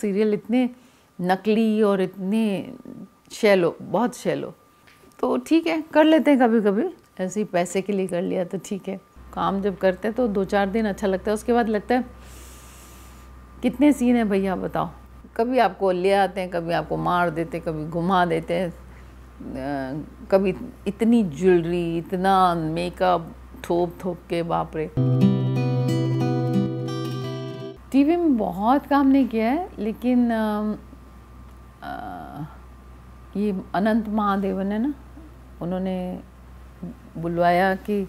serial इतने नकली और इतने शैलो बहुत शैलो तो ठीक है कर लेते हैं कभी कभी ऐसे ही पैसे के लिए कर लिया तो ठीक है काम जब करते हैं तो दो चार दिन अच्छा लगता है उसके बाद लगता है कितने सीन है भैया बताओ कभी आपको ले आते हैं कभी आपको मार देते कभी घुमा देते हैं कभी इतनी ज्वेलरी इतना मेकअप थोप थोप के बाप रे टीवी में बहुत काम नहीं किया है लेकिन आ, आ, ये अनंत महादेवन है ना उन्होंने बुलवाया कि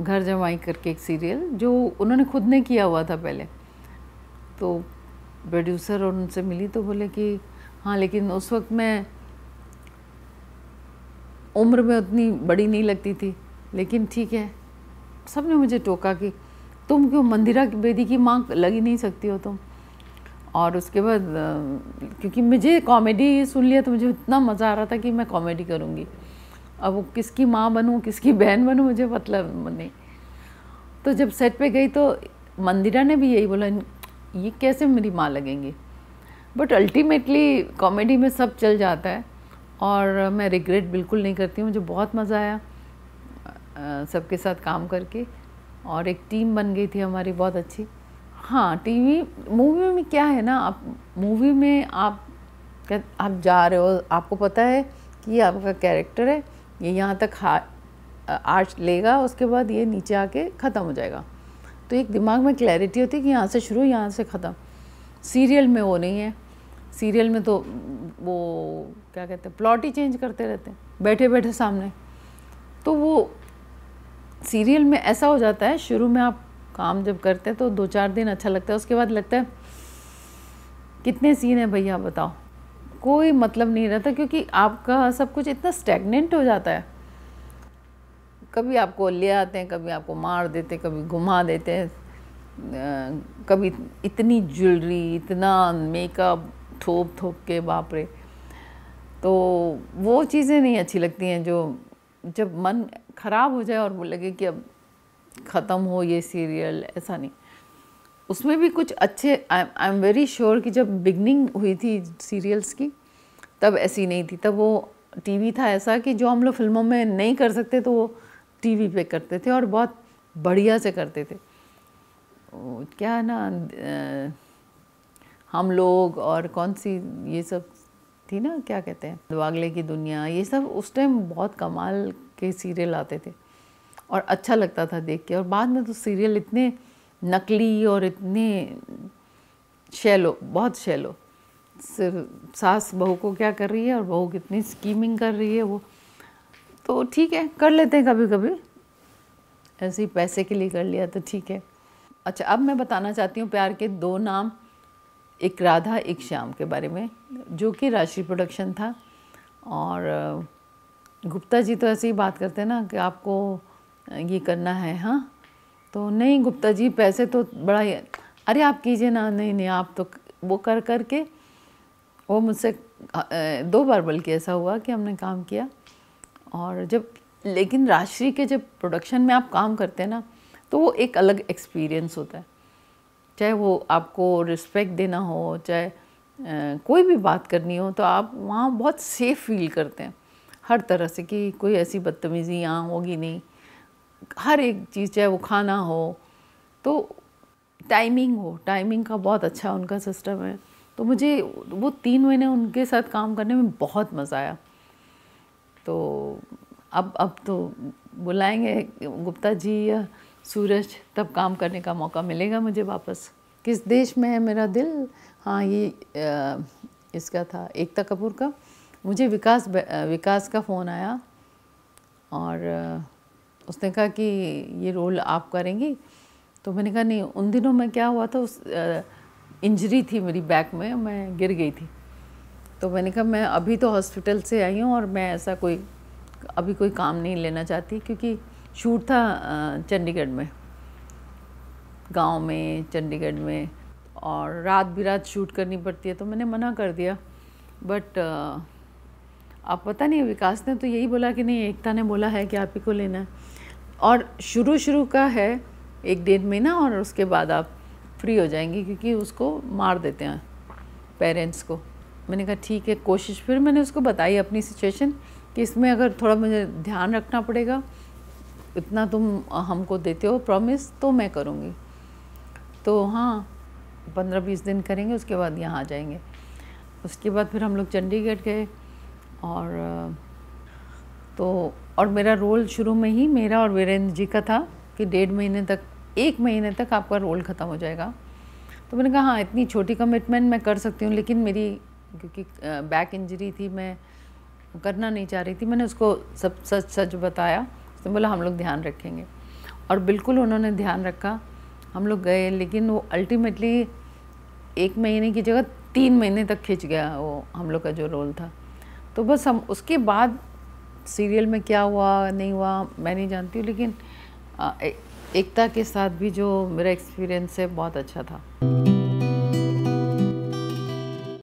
घर जमाई करके एक सीरियल जो उन्होंने खुद ने किया हुआ था पहले तो प्रोड्यूसर और उनसे मिली तो बोले कि हाँ लेकिन उस वक्त मैं उम्र में उतनी बड़ी नहीं लगती थी लेकिन ठीक है सब ने मुझे टोका कि तुम क्यों मंदिरा बेदी की माँ लग ही नहीं सकती हो तुम और उसके बाद क्योंकि मुझे कॉमेडी सुन लिया तो मुझे इतना मज़ा आ रहा था कि मैं कॉमेडी करूँगी अब वो किसकी माँ बनूँ किसकी बहन बनूँ मुझे मतलब नहीं तो जब सेट पे गई तो मंदिरा ने भी यही बोला ये कैसे मेरी माँ लगेंगी बट अल्टीमेटली कॉमेडी में सब चल जाता है और मैं रिग्रेट बिल्कुल नहीं करती हूँ मुझे बहुत मज़ा आया सबके साथ काम करके और एक टीम बन गई थी हमारी बहुत अच्छी हाँ टीवी मूवी में क्या है ना आप मूवी में आप आप जा रहे हो आपको पता है कि आपका कैरेक्टर है ये यहाँ तक हा आर्ट लेगा उसके बाद ये नीचे आके ख़त्म हो जाएगा तो एक दिमाग में क्लैरिटी होती है कि यहाँ से शुरू यहाँ से ख़त्म सीरियल में वो नहीं है सीरियल में तो वो क्या कहते हैं प्लॉट ही चेंज करते रहते हैं बैठे बैठे सामने सीरियल में ऐसा हो जाता है शुरू में आप काम जब करते हैं तो दो चार दिन अच्छा लगता है उसके बाद लगता है कितने सीन हैं भैया बताओ कोई मतलब नहीं रहता क्योंकि आपका सब कुछ इतना स्टेगनेंट हो जाता है कभी आपको ले आते हैं कभी आपको मार देते कभी घुमा देते हैं कभी इतनी ज्वेलरी इतना मेकअप थोप थोप के बाप रे तो वो चीज़ें नहीं अच्छी लगती हैं जो जब मन खराब हो जाए और वो लगे कि अब ख़त्म हो ये सीरियल ऐसा नहीं उसमें भी कुछ अच्छे आई एम वेरी श्योर कि जब बिगनिंग हुई थी सीरियल्स की तब ऐसी नहीं थी तब वो टीवी था ऐसा कि जो हम लोग फिल्मों में नहीं कर सकते तो वो टीवी पे करते थे और बहुत बढ़िया से करते थे क्या ना हम लोग और कौन सी ये सब थी ना क्या कहते हैं वागले की दुनिया ये सब उस टाइम बहुत कमाल के सीरियल आते थे और अच्छा लगता था देख के और बाद में तो सीरियल इतने नकली और इतने शैलो बहुत शैलो सिर्फ सास बहू को क्या कर रही है और बहू कितनी स्कीमिंग कर रही है वो तो ठीक है कर लेते हैं कभी कभी ऐसे ही पैसे के लिए कर लिया तो ठीक है अच्छा अब मैं बताना चाहती हूँ प्यार के दो नाम एक राधा एक श्याम के बारे में जो कि राशि प्रोडक्शन था और गुप्ता जी तो ऐसे ही बात करते हैं ना कि आपको ये करना है हाँ तो नहीं गुप्ता जी पैसे तो बड़ा ही अरे आप कीजिए ना नहीं नहीं आप तो वो कर कर के वो मुझसे दो बार बल्कि ऐसा हुआ कि हमने काम किया और जब लेकिन राशि के जब प्रोडक्शन में आप काम करते हैं ना तो वो एक अलग एक्सपीरियंस होता है चाहे वो आपको रिस्पेक्ट देना हो चाहे कोई भी बात करनी हो तो आप वहाँ बहुत सेफ़ फील करते हैं हर तरह से कि कोई ऐसी बदतमीज़ी यहाँ होगी नहीं हर एक चीज़ चाहे वो खाना हो तो टाइमिंग हो टाइमिंग का बहुत अच्छा उनका सिस्टम है तो मुझे वो तीन महीने उनके साथ काम करने में बहुत मज़ा आया तो अब अब तो बुलाएंगे गुप्ता जी या सूरज तब काम करने का मौका मिलेगा मुझे वापस किस देश में है मेरा दिल हाँ ये आ, इसका था एकता कपूर का मुझे विकास विकास का फ़ोन आया और उसने कहा कि ये रोल आप करेंगी तो मैंने कहा नहीं उन दिनों में क्या हुआ था उस इंजरी थी मेरी बैक में मैं गिर गई थी तो मैंने कहा मैं अभी तो हॉस्पिटल से आई हूँ और मैं ऐसा कोई अभी कोई काम नहीं लेना चाहती क्योंकि शूट था चंडीगढ़ में गांव में चंडीगढ़ में और रात भी रात शूट करनी पड़ती है तो मैंने मना कर दिया बट आप पता नहीं विकास ने तो यही बोला कि नहीं एकता ने बोला है कि आप ही को लेना है और शुरू शुरू का है एक डेढ़ महीना और उसके बाद आप फ्री हो जाएंगी क्योंकि उसको मार देते हैं पेरेंट्स को मैंने कहा ठीक है कोशिश फिर मैंने उसको बताई अपनी सिचुएशन कि इसमें अगर थोड़ा मुझे ध्यान रखना पड़ेगा इतना तुम हमको देते हो प्रॉमिस तो मैं करूँगी तो हाँ पंद्रह बीस दिन करेंगे उसके बाद यहाँ आ जाएंगे उसके बाद फिर हम लोग चंडीगढ़ गए और तो और मेरा रोल शुरू में ही मेरा और वीरेंद्र जी का था कि डेढ़ महीने तक एक महीने तक आपका रोल ख़त्म हो जाएगा तो मैंने कहा हाँ इतनी छोटी कमिटमेंट मैं कर सकती हूँ लेकिन मेरी क्योंकि बैक इंजरी थी मैं करना नहीं चाह रही थी मैंने उसको सब सच सच बताया तो बोला हम लोग ध्यान रखेंगे और बिल्कुल उन्होंने ध्यान रखा हम लोग गए लेकिन वो अल्टीमेटली एक महीने की जगह तीन महीने तक खिंच गया वो हम लोग का जो रोल था तो बस हम उसके बाद सीरियल में क्या हुआ नहीं हुआ मैं नहीं जानती हूँ लेकिन एकता के साथ भी जो मेरा एक्सपीरियंस है बहुत अच्छा था